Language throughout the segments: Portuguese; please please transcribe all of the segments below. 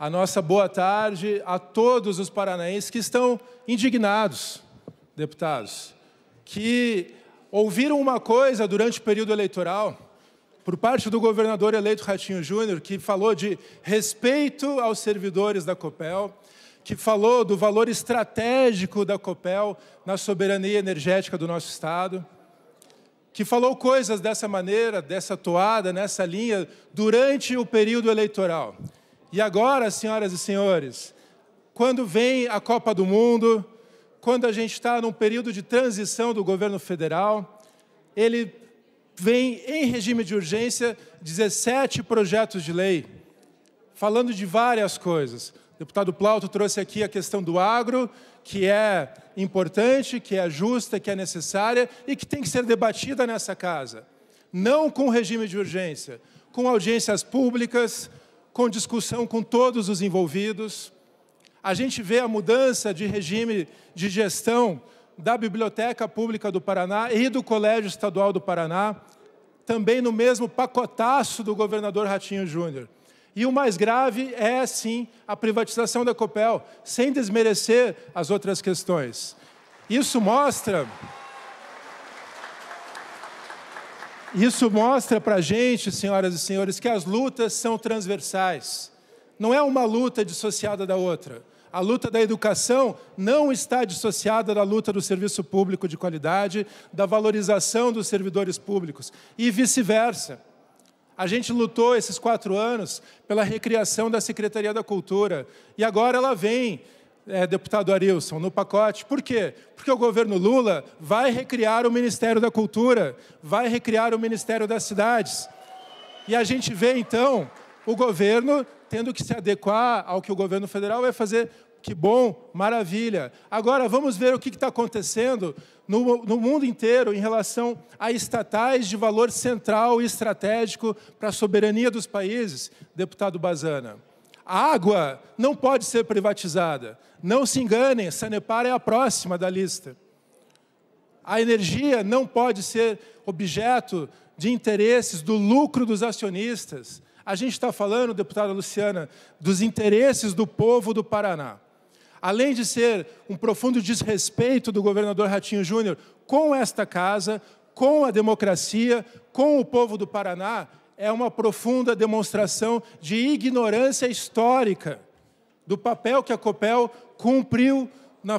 a nossa boa tarde a todos os paranaenses que estão indignados, deputados, que ouviram uma coisa durante o período eleitoral por parte do governador eleito Ratinho Júnior, que falou de respeito aos servidores da Copel, que falou do valor estratégico da Copel na soberania energética do nosso estado, que falou coisas dessa maneira, dessa toada, nessa linha durante o período eleitoral. E agora, senhoras e senhores, quando vem a Copa do Mundo, quando a gente está num período de transição do governo federal, ele vem em regime de urgência 17 projetos de lei, falando de várias coisas. O deputado Plauto trouxe aqui a questão do agro, que é importante, que é justa, que é necessária e que tem que ser debatida nessa casa. Não com regime de urgência, com audiências públicas, com discussão com todos os envolvidos. A gente vê a mudança de regime de gestão da Biblioteca Pública do Paraná e do Colégio Estadual do Paraná, também no mesmo pacotaço do governador Ratinho Júnior. E o mais grave é, sim, a privatização da Copel, sem desmerecer as outras questões. Isso mostra Isso mostra para a gente, senhoras e senhores, que as lutas são transversais. Não é uma luta dissociada da outra. A luta da educação não está dissociada da luta do serviço público de qualidade, da valorização dos servidores públicos e vice-versa. A gente lutou esses quatro anos pela recriação da Secretaria da Cultura e agora ela vem é, deputado Arilson, no pacote. Por quê? Porque o governo Lula vai recriar o Ministério da Cultura, vai recriar o Ministério das Cidades. E a gente vê, então, o governo tendo que se adequar ao que o governo federal vai fazer. Que bom, maravilha. Agora vamos ver o que está acontecendo no, no, mundo inteiro em relação a estatais de valor central e estratégico para a soberania dos países, deputado Bazana. A água não pode ser privatizada. Não se enganem, Sanepar é a próxima da lista. A energia não pode ser objeto de interesses do lucro dos acionistas. A gente está falando, deputada Luciana, dos interesses do povo do Paraná. Além de ser um profundo desrespeito do governador Ratinho Júnior com esta casa, com a democracia, com o povo do Paraná, é uma profunda demonstração de ignorância histórica do papel que a Copel cumpriu na,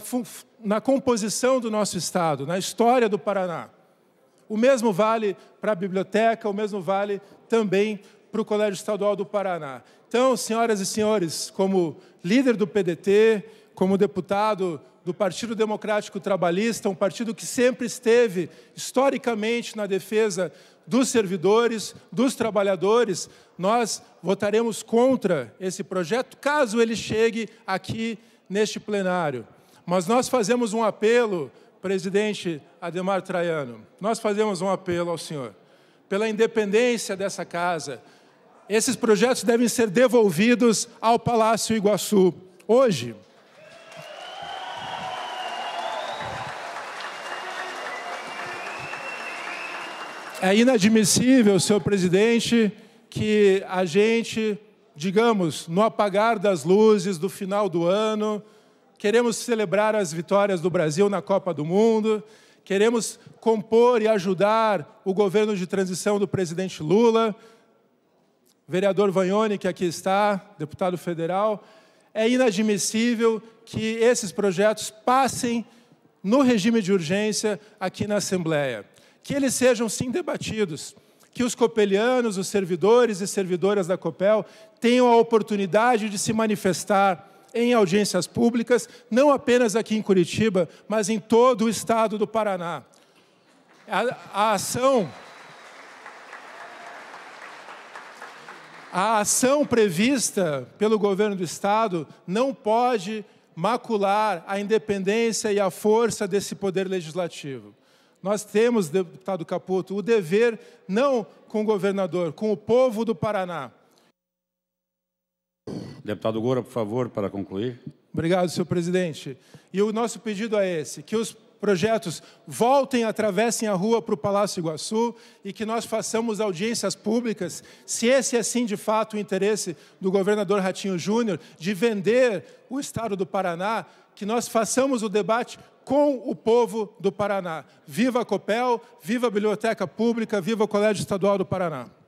na composição do nosso Estado, na história do Paraná. O mesmo vale para a biblioteca, o mesmo vale também para o Colégio Estadual do Paraná. Então, senhoras e senhores, como líder do PDT, como deputado do Partido Democrático Trabalhista, um partido que sempre esteve historicamente na defesa dos servidores, dos trabalhadores, nós votaremos contra esse projeto caso ele chegue aqui neste plenário. Mas nós fazemos um apelo, presidente Ademar Traiano, nós fazemos um apelo ao senhor pela independência dessa casa. Esses projetos devem ser devolvidos ao Palácio Iguaçu hoje. É inadmissível, senhor presidente, que a gente, digamos, no apagar das luzes do final do ano, queremos celebrar as vitórias do Brasil na Copa do Mundo, queremos compor e ajudar o governo de transição do presidente Lula, vereador Vanhone, que aqui está, deputado federal, é inadmissível que esses projetos passem no regime de urgência aqui na Assembleia que eles sejam sim debatidos, que os copelianos, os servidores e servidoras da Copel tenham a oportunidade de se manifestar em audiências públicas, não apenas aqui em Curitiba, mas em todo o estado do Paraná. A, a ação A ação prevista pelo governo do estado não pode macular a independência e a força desse poder legislativo. Nós temos, deputado Caputo, o dever, não com o governador, com o povo do Paraná. Deputado Gora, por favor, para concluir. Obrigado, senhor presidente. E o nosso pedido é esse: que os projetos, voltem, atravessem a rua para o Palácio Iguaçu e que nós façamos audiências públicas, se esse é sim de fato o interesse do governador Ratinho Júnior de vender o estado do Paraná, que nós façamos o debate com o povo do Paraná. Viva a Copel, viva a Biblioteca Pública, viva o Colégio Estadual do Paraná.